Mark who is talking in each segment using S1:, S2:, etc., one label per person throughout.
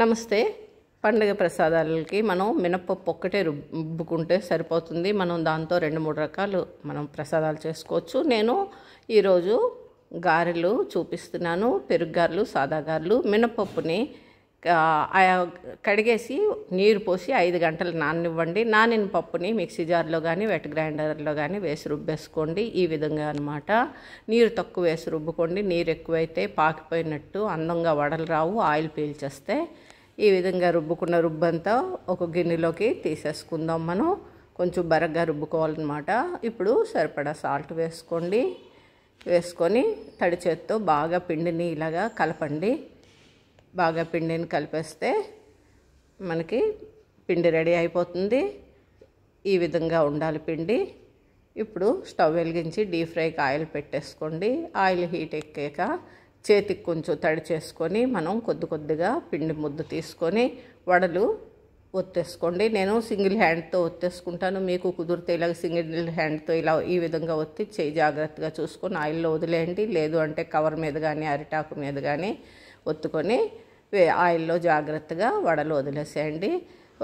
S1: నమస్తే పండుగ ప్రసాదాలకి మనం మినప్పప్పు ఒక్కటే రుబ్బుకుంటే సరిపోతుంది మనం దాంతో రెండు మూడు రకాలు మనం ప్రసాదాలు చేసుకోవచ్చు నేను ఈరోజు గారెలు చూపిస్తున్నాను పెరుగు గారెలు సాదా గారెలు మినప్పప్పుని కడిగేసి నీరు పోసి ఐదు గంటలు నాననివ్వండి నానిన పప్పుని మిక్సీ జార్లో కానీ వెట్ గ్రైండర్లో కానీ వేసి రుబ్బేసుకోండి ఈ విధంగా అనమాట నీరు తక్కువ వేసి రుబ్బుకోండి నీరు ఎక్కువైతే పాకిపోయినట్టు అందంగా వడలు రావు ఆయిల్ పీల్చేస్తే ఈ విధంగా రుబ్బుకున్న రుబ్బంతా ఒక గిన్నెలోకి తీసేసుకుందాం మనం కొంచెం బరగ్గా రుబ్బుకోవాలన్నమాట ఇప్పుడు సరిపడా సాల్ట్ వేసుకోండి వేసుకొని తడి చేత్తో బాగా పిండిని ఇలాగా కలపండి బాగా పిండిని కలిపేస్తే మనకి పిండి రెడీ అయిపోతుంది ఈ విధంగా ఉండాలి పిండి ఇప్పుడు స్టవ్ వెలిగించి డీప్ ఫ్రైకి ఆయిల్ పెట్టేసుకోండి ఆయిల్ హీట్ ఎక్కాక చేతికి కొంచెం తడి చేసుకొని మనం కొద్ది కొద్దిగా పిండి ముద్ద తీసుకొని వడలు ఒత్తేసుకోండి నేను సింగిల్ హ్యాండ్తో ఒత్తేసుకుంటాను మీకు కుదిరితే ఇలా సింగిల్ హ్యాండ్తో ఇలా ఈ విధంగా ఒత్తి చేయి జాగ్రత్తగా చూసుకొని ఆయిల్లో వదిలేయండి లేదు అంటే కవర్ మీద కానీ అరిటాకు మీద కానీ ఒత్తుకొని ఆయిల్లో జాగ్రత్తగా వడలు వదిలేసేయండి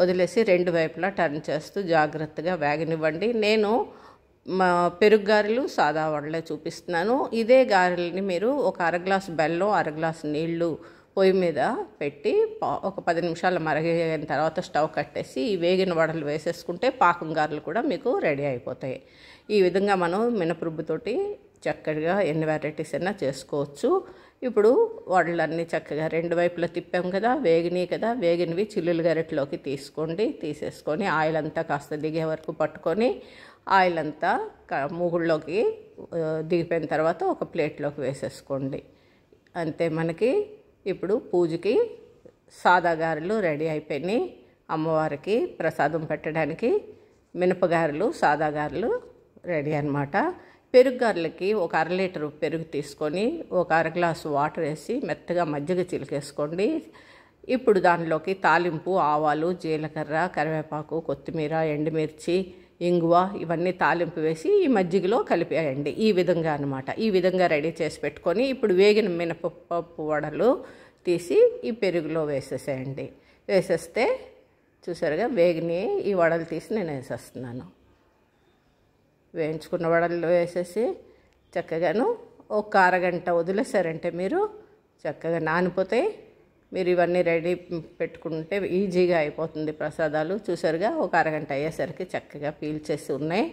S1: వదిలేసి రెండు వైపులా టర్న్ చేస్తూ జాగ్రత్తగా వేగనివ్వండి నేను మా పెరుగు గారెలు సాదా వడలే చూపిస్తున్నాను ఇదే గారెలని మీరు ఒక అరగ్లాసు బెల్లం అరగ్లాసు నీళ్లు పొయ్యి మీద పెట్టి ఒక పది నిమిషాలు మరగిన తర్వాత స్టవ్ కట్టేసి ఈ వేగిన వడలు వేసేసుకుంటే పాకం గారెలు కూడా మీకు రెడీ అయిపోతాయి ఈ విధంగా మనం మినపరుబ్బుతోటి చక్కగా ఎన్ని వెరైటీస్ అయినా చేసుకోవచ్చు ఇప్పుడు వడలన్నీ చక్కగా రెండు వైపులా తిప్పాం కదా వేగినాయి కదా వేగినవి చిల్లులు గరెట్లోకి తీసుకోండి తీసేసుకొని ఆయిల్ అంతా కాస్త దిగే వరకు పట్టుకొని ఆయిల్ అంతా మూగుళ్ళలోకి దిగిపోయిన తర్వాత ఒక ప్లేట్లోకి వేసేసుకోండి అంతే మనకి ఇప్పుడు పూజకి సాదాగారులు రెడీ అయిపోయినాయి అమ్మవారికి ప్రసాదం పెట్టడానికి మినపగారులు సాదాగారులు రెడీ అనమాట పెరుగు గారెలకి ఒక అర లీటర్ పెరుగు తీసుకొని ఒక అర గ్లాసు వాటర్ వేసి మెత్తగా మజ్జిగ చిలికేసుకోండి ఇప్పుడు దానిలోకి తాలింపు ఆవాలు జీలకర్ర కరివేపాకు కొత్తిమీర ఎండుమిర్చి ఇంగువ ఇవన్నీ తాలింపు వేసి ఈ మజ్జిగలో కలిపేయండి ఈ విధంగా అనమాట ఈ విధంగా రెడీ చేసి పెట్టుకొని ఇప్పుడు వేగిన మినపప్పు వడలు తీసి ఈ పెరుగులో వేసేసేయండి వేసేస్తే చూసారుగా వేగిని ఈ వడలు తీసి నేను వేసేస్తున్నాను వేయించుకున్న వడలు వేసేసి చక్కగాను ఒక అరగంట వదిలేసారంటే మీరు చక్కగా నానిపోతాయి మీరు ఇవన్నీ రెడీ పెట్టుకుంటే ఈజీగా అయిపోతుంది ప్రసాదాలు చూసారుగా ఒక అరగంట అయ్యేసరికి చక్కగా పీల్చేసి ఉన్నాయి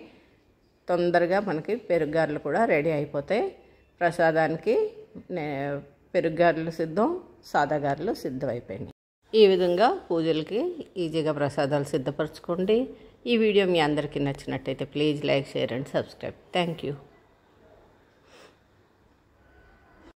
S1: తొందరగా మనకి పెరుగుగారులు కూడా రెడీ అయిపోతాయి ప్రసాదానికి పెరుగుగారులు సిద్ధం సాదాగారులు సిద్ధం అయిపోయినాయి ఈ విధంగా పూజలకి ఈజీగా ప్రసాదాలు సిద్ధపరచుకోండి ఈ వీడియో మీ అందరికీ నచ్చినట్టయితే please like share and subscribe thank you